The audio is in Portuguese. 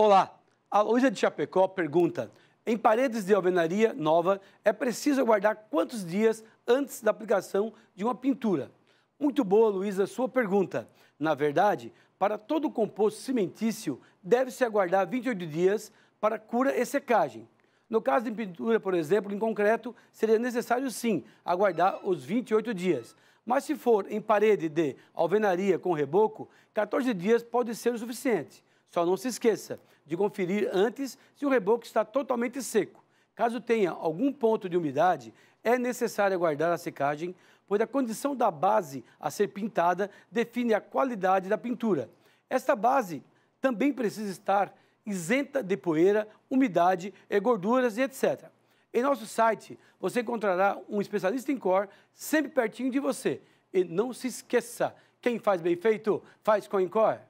Olá, a Luísa de Chapecó pergunta: em paredes de alvenaria nova, é preciso aguardar quantos dias antes da aplicação de uma pintura? Muito boa, Luísa, sua pergunta. Na verdade, para todo composto cimentício, deve-se aguardar 28 dias para cura e secagem. No caso de pintura, por exemplo, em concreto, seria necessário sim aguardar os 28 dias. Mas se for em parede de alvenaria com reboco, 14 dias pode ser o suficiente. Só não se esqueça de conferir antes se o reboco está totalmente seco. Caso tenha algum ponto de umidade, é necessário aguardar a secagem, pois a condição da base a ser pintada define a qualidade da pintura. Esta base também precisa estar isenta de poeira, umidade, gorduras e etc. Em nosso site, você encontrará um especialista em cor sempre pertinho de você. E não se esqueça, quem faz bem feito, faz com Incor.